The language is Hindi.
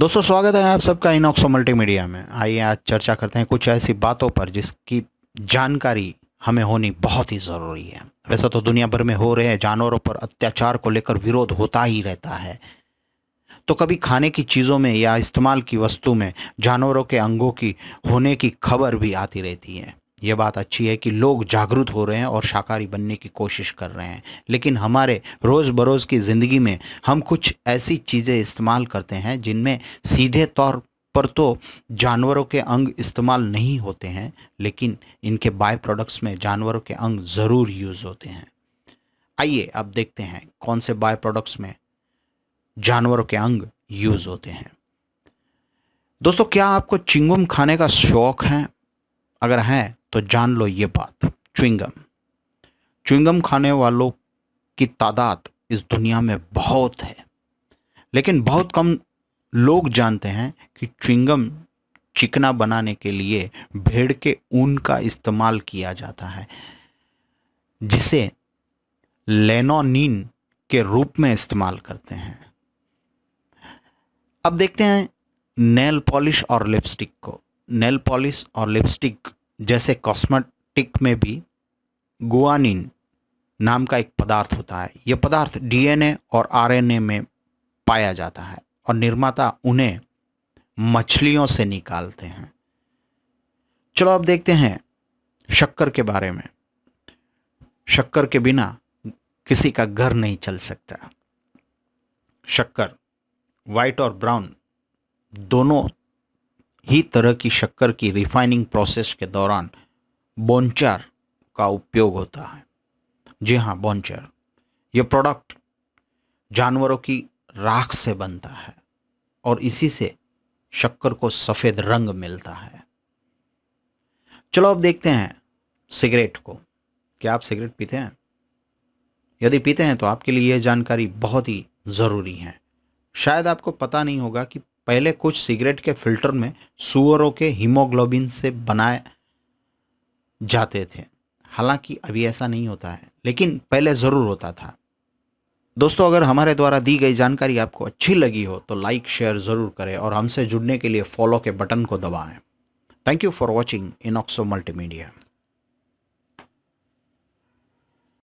दोस्तों स्वागत है आप सबका इनॉक्सो मल्टीमीडिया में आइए आज चर्चा करते हैं कुछ ऐसी बातों पर जिसकी जानकारी हमें होनी बहुत ही ज़रूरी है वैसे तो दुनिया भर में हो रहे जानवरों पर अत्याचार को लेकर विरोध होता ही रहता है तो कभी खाने की चीज़ों में या इस्तेमाल की वस्तु में जानवरों के अंगों की होने की खबर भी आती रहती है ये बात अच्छी है कि लोग जागरूक हो रहे हैं और शाकाहारी बनने की कोशिश कर रहे हैं लेकिन हमारे रोज़ बरोज़ की ज़िंदगी में हम कुछ ऐसी चीज़ें इस्तेमाल करते हैं जिनमें सीधे तौर पर तो जानवरों के अंग इस्तेमाल नहीं होते हैं लेकिन इनके बाय प्रोडक्ट्स में जानवरों के अंग ज़रूर यूज़ होते हैं आइए अब देखते हैं कौन से बाय प्रोडक्ट्स में जानवरों के अंग यूज़ होते हैं दोस्तों क्या आपको चिंगम खाने का शौक है अगर है तो जान लो ये बात च्विंगम च्विंगम खाने वालों की तादाद इस दुनिया में बहुत है लेकिन बहुत कम लोग जानते हैं कि च्विंगम चिकना बनाने के लिए भेड़ के ऊन का इस्तेमाल किया जाता है जिसे लेनोनिन के रूप में इस्तेमाल करते हैं अब देखते हैं नेल पॉलिश और लिपस्टिक को नेल पॉलिश और लिपस्टिक जैसे कॉस्मेटिक में भी गुआनिन नाम का एक पदार्थ होता है यह पदार्थ डीएनए और आरएनए में पाया जाता है और निर्माता उन्हें मछलियों से निकालते हैं चलो अब देखते हैं शक्कर के बारे में शक्कर के बिना किसी का घर नहीं चल सकता शक्कर वाइट और ब्राउन दोनों ही तरह की शक्कर की रिफाइनिंग प्रोसेस के दौरान बोनचार का उपयोग होता है जी हाँ बोनचार यह प्रोडक्ट जानवरों की राख से बनता है और इसी से शक्कर को सफ़ेद रंग मिलता है चलो अब देखते हैं सिगरेट को क्या आप सिगरेट पीते हैं यदि पीते हैं तो आपके लिए यह जानकारी बहुत ही ज़रूरी है शायद आपको पता नहीं होगा कि पहले कुछ सिगरेट के फिल्टर में सुअरों के हीमोग्लोबिन से बनाए जाते थे हालांकि अभी ऐसा नहीं होता है लेकिन पहले ज़रूर होता था दोस्तों अगर हमारे द्वारा दी गई जानकारी आपको अच्छी लगी हो तो लाइक शेयर ज़रूर करें और हमसे जुड़ने के लिए फॉलो के बटन को दबाएं थैंक यू फॉर वॉचिंग इनऑक्सो मल्टीमीडिया